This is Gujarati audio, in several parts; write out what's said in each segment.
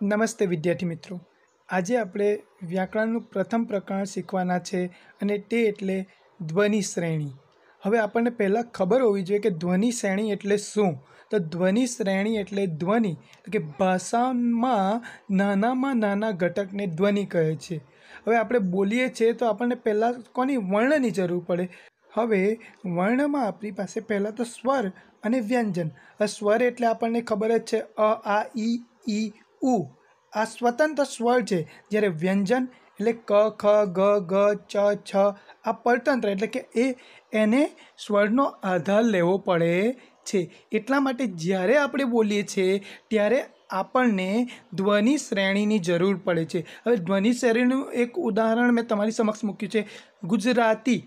નમસ્તે વિદ્યાર્થી મિત્રો આજે આપણે વ્યાકરણનું પ્રથમ પ્રકરણ શીખવાના છે અને તે એટલે ધ્વનિ શ્રેણી હવે આપણને પહેલાં ખબર હોવી જોઈએ કે ધ્વનિ શ્રેણી એટલે શું તો ધ્વનિ શ્રેણી એટલે ધ્વનિ કે ભાષામાં નાનામાં નાના ઘટકને ધ્વનિ કહે છે હવે આપણે બોલીએ છીએ તો આપણને પહેલાં કોની વર્ણની જરૂર પડે હવે વર્ણમાં આપણી પાસે પહેલાં તો સ્વર અને વ્યંજન સ્વર એટલે આપણને ખબર જ છે અ આ ઈ ઈ ઉ આ સ્વતંત્ર સ્વર છે જ્યારે વ્યંજન એટલે ક ખ ગ ગ ચ છ આ પરતંત્ર એટલે કે એ એને સ્વરનો આધાર લેવો પડે છે એટલા માટે જ્યારે આપણે બોલીએ છીએ ત્યારે આપણને ધ્વનિ શ્રેણીની જરૂર પડે છે હવે ધ્વનિ શ્રેણીનું એક ઉદાહરણ મેં તમારી સમક્ષ મૂક્યું છે ગુજરાતી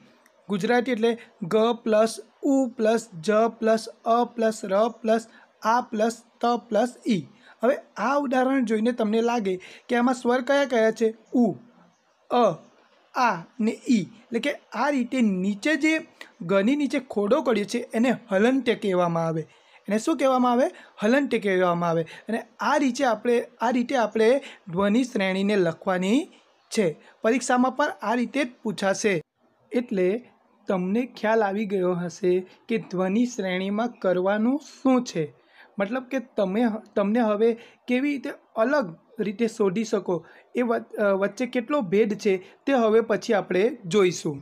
ગુજરાતી એટલે ગ પ્લસ ઉ પ્લસ જ પ્લસ અ પ્લસ ર પ્લસ આ પ્લસ ત પ્લસ ઈ હવે આ ઉદાહરણ જોઈને તમને લાગે કે આમાં સ્વર કયા કયા છે ઉ અ આ ને ઈ એટલે કે આ રીતે નીચે જે ગની નીચે ખોડો કર્યો છે એને હલંત્ય કહેવામાં આવે એને શું કહેવામાં આવે હલંત્ય કહેવામાં આવે અને આ રીતે આપણે આ રીતે આપણે ધ્વનિ શ્રેણીને લખવાની છે પરીક્ષામાં પણ આ રીતે જ પૂછાશે એટલે તમને ખ્યાલ આવી ગયો હશે કે ધ્વનિ શ્રેણીમાં કરવાનું શું છે મતલબ કે તમે તમને હવે કેવી રીતે અલગ રીતે શોધી શકો એ વચ્ચે કેટલો ભેદ છે તે હવે પછી આપણે જોઈશું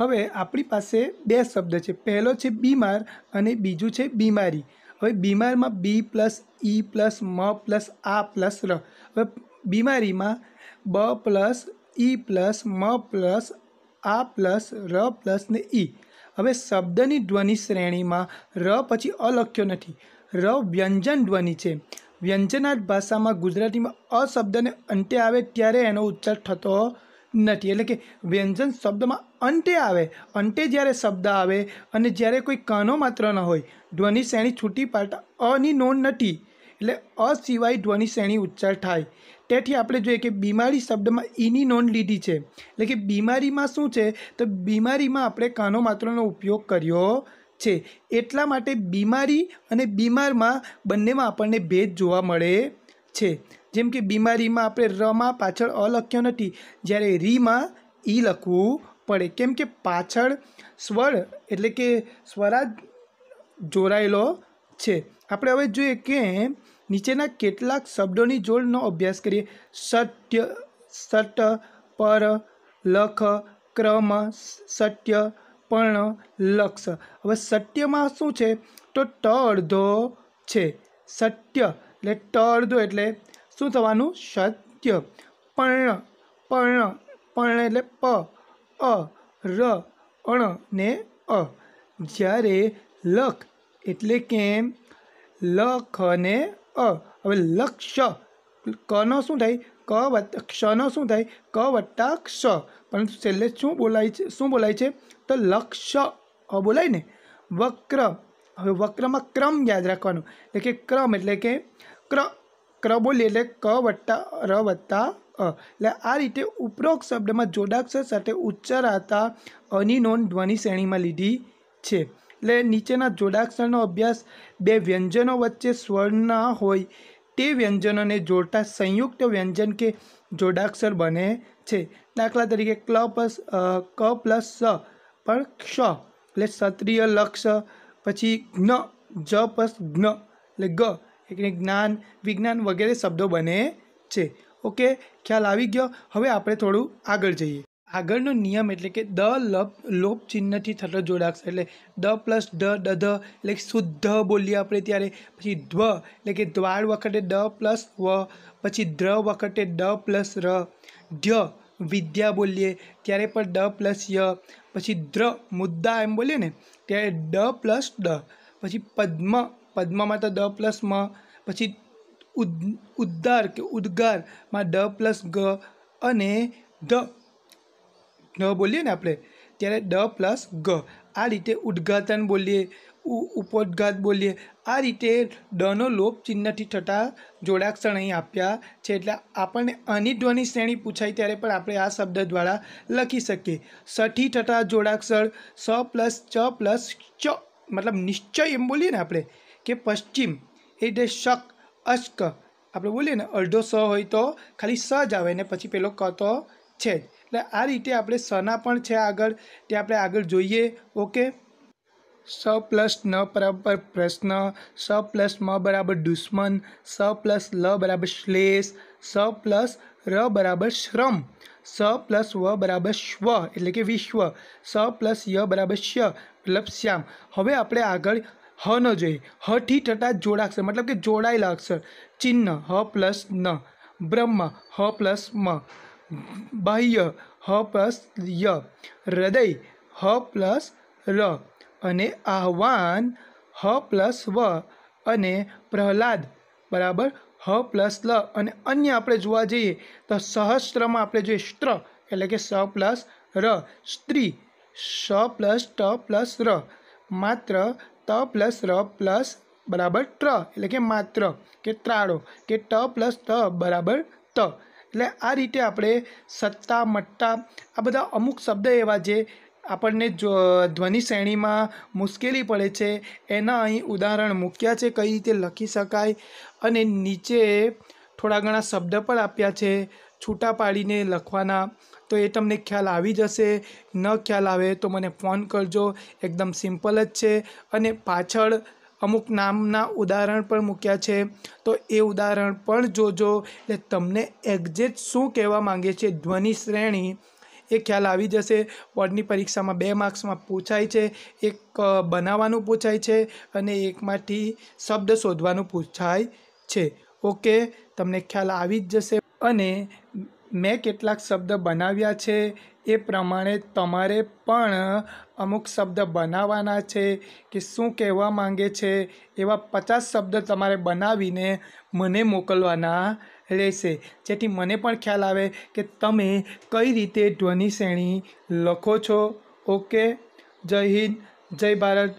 હવે આપણી પાસે બે શબ્દ છે પહેલો છે બીમાર અને બીજું છે બીમારી હવે બીમારમાં બી પ્લસ ઈ પ્લસ મ પ્લસ આ પ્લસ ર હવે બીમારીમાં બ પ્લસ ઈ પ્લસ મ પ્લસ આ પ્લસ ર પ્લસ ને ઈ હવે શબ્દની ધ્વનિ શ્રેણીમાં ર પછી અલખ્યો નથી ર વ્યંજન ધ્વનિ છે વ્યંજનાર્થ ભાષામાં ગુજરાતીમાં અ શબ્દને અંતે આવે ત્યારે એનો ઉચ્ચાર થતો નથી એટલે કે વ્યંજન શબ્દમાં અંતે આવે અંતે જ્યારે શબ્દ આવે અને જ્યારે કોઈ કાનો માત્ર ન હોય ધ્વનિ શ્રેણી છૂટી પાડતા અની નોંધ નથી એટલે અ સિવાય ધ્વનિ શ્રેણી ઉચ્ચાર થાય તેથી આપણે જોઈએ કે બીમારી શબ્દમાં ઈની નોંધ લીધી છે એટલે કે બીમારીમાં શું છે તો બીમારીમાં આપણે કાનો માત્રનો ઉપયોગ કર્યો છે એટલા માટે બીમારી અને બીમારમાં બંનેમાં આપણને ભેદ જોવા મળે છે જેમ કે બીમારીમાં આપણે રમાં પાછળ અ લખ્યો નથી જ્યારે રીમાં ઈ લખવું પડે કેમ કે પાછળ સ્વર એટલે કે સ્વરાજ જોડાયેલો છે આપણે હવે જોઈએ કે નીચેના કેટલાક શબ્દોની જોડનો અભ્યાસ કરીએ સત્ય સટ પર લખ ક્રમ સત્ય પણ લક્ષ હવે સત્યમાં શું છે તો ટ અડધો છે સત્ય એટલે ટ અડધો એટલે શું થવાનું સત્ય પર્ણ પર્ણ પર્ણ એટલે પ અ ર અણ ને અ જ્યારે લખ એટલે કેમ લખ અને અ હવે લક્ષ કનો શું થાય ક વત્તા ક્ષનો શું થાય ક વત્તા ક્ષ પરંતુ છેલ્લે શું બોલાય છે શું બોલાય છે તો લક્ષ બોલાય ને વક્ર હવે વક્રમાં ક્રમ યાદ રાખવાનો એટલે કે ક્રમ એટલે કે ક્ર ક્ર બોલીએ એટલે ક વત્તા ર વત્તા અ એટલે આ રીતે ઉપરોક્ત શબ્દમાં જોડાક્ષર સાથે ઉચ્ચારાતા અની નોંધ ધ્વનિ શ્રેણીમાં લીધી છે એટલે નીચેના જોડાક્ષરનો અભ્યાસ બે વ્યંજનો વચ્ચે સ્વરના હોય તે વ્યંજનોને જોડતા સંયુક્ત વ્યંજન કે જોડાક્ષર બને છે દાખલા તરીકે ક્લ પ્લસ ક પ્લસ સ પણ ક્ષ એટલે ક્ષત્રિય લક્ષ પછી જ્ઞ જ પ્લસ જ્ઞ એટલે ગ એટલે જ્ઞાન વિજ્ઞાન વગેરે શબ્દો બને છે ઓકે ખ્યાલ આવી ગયો હવે આપણે થોડું આગળ જઈએ આગળનો નિયમ એટલે કે દ લપ લોપ ચિહ્નથી થતો જોડાક્ષ એટલે દ પ્લસ ડ ડધ એટલે શુદ્ધ બોલીએ આપણે ત્યારે પછી ધ્વ એટલે કે દ્વાર વખતે ડ પ્લસ વ પછી દ્ર વખતે ડ પ્લસ ર ધ્ય વિદ્યા બોલીએ ત્યારે પણ ડ પ્લસ ય પછી દ્ર મુદ્દા એમ બોલીએ ને ત્યારે ડ પ્લસ ડ પછી પદ્મ પદ્મમાં તો ડ પ્લસ મ પછી ઉદ ઉદ્ધાર કે ઉદ્ગારમાં ડ પ્લસ ગ અને ધ ઢ બોલીએ ને આપણે ત્યારે ડ પ્લસ ગ આ રીતે ઉદ્ઘાટન બોલીએ ઉપોદ્ઘાત બોલીએ આ રીતે ડનો લોપ ચિહ્નથી થતા જોડાક્ષર અહીં આપ્યા છે એટલે આપણને અનિધ્વનિ શ્રેણી પૂછાય ત્યારે પણ આપણે આ શબ્દ દ્વારા લખી શકીએ સઠી થતા જોડાક્ષર સ પ્લસ ચ પ્લસ ચ મતલબ નિશ્ચય એમ બોલીએ ને આપણે કે પશ્ચિમ એટલે શક અશ્ક આપણે બોલીએ ને અડધો સ હોય તો ખાલી સ જ આવે ને પછી પેલો ક તો છે જ એટલે આ રીતે આપણે સના પણ છે આગળ તે આપણે આગળ જોઈએ ઓકે સ પ્લસ ન બરાબર પ્રશ્ન સ પ્લસ મ બરાબર દુશ્મન સ પ્લસ લ બરાબર શ્લેષ સ પ્લસ ર બરાબર શ્રમ સ પ્લસ વ બરાબર સ્વ એટલે કે વિશ્વ સ પ્લસ ય બરાબર શ્ય મતલબ શ્યામ હવે આપણે આગળ હ ન જોઈએ હ હઠી થતા જોડાક્ષર મતલબ કે જોડાયેલા અક્ષર ચિહ્ન હ પ્લસ ન બ્રહ્મ હ પ્લસ મ બાહ્ય હ પ્લસ ય હૃદય હ પ્લસ ર અને આહવાન હ પ્લસ વ અને પ્રહલાદ બરાબર હ પ્લસ લ અને અન્ય આપણે જોવા જઈએ તો સહસ્ત્રમાં આપણે જોઈએ સ્ત્ર એટલે કે સ પ્લસ ર સ્ત્રી સ પ્લસ ટ પ્લસ ર માત્ર ત પ્લસ ર પ્લસ બરાબર ટ્ર એટલે કે માત્ર કે ત્રાળો કે ટ પ્લસ ત બરાબર ત એટલે આ રીતે આપણે સત્તા મટ્ટા આ બધા અમુક શબ્દ એવા જે આપણને જો ધ્વનિ શ્રેણીમાં મુશ્કેલી પડે છે એના અહીં ઉદાહરણ મૂક્યા છે કઈ રીતે લખી શકાય અને નીચે થોડા ઘણા શબ્દ પણ આપ્યા છે છૂટા પાડીને લખવાના તો એ તમને ખ્યાલ આવી જશે ન ખ્યાલ આવે તો મને ફોન કરજો એકદમ સિમ્પલ જ છે અને પાછળ અમુક નામના ઉદાહરણ પણ મૂક્યા છે તો એ ઉદાહરણ પણ જોજો એટલે તમને એક્ઝેક્ટ શું કહેવા માંગે છે ધ્વનિ શ્રેણી એ ખ્યાલ આવી જશે બોર્ડની પરીક્ષામાં બે માર્ક્સમાં પૂછાય છે એક બનાવવાનું પૂછાય છે અને એકમાંથી શબ્દ શોધવાનું પૂછાય છે ઓકે તમને ખ્યાલ આવી જ જશે અને મેં કેટલાક શબ્દ બનાવ્યા છે એ પ્રમાણે તમારે પણ અમુક શબ્દ બનાવવાના છે કે શું કહેવા માંગે છે એવા પચાસ શબ્દ તમારે બનાવીને મને મોકલવાના રહેશે જેથી મને પણ ખ્યાલ આવે કે તમે કઈ રીતે ધ્વનિ શ્રેણી લખો છો ઓકે જય હિન્દ જય ભારત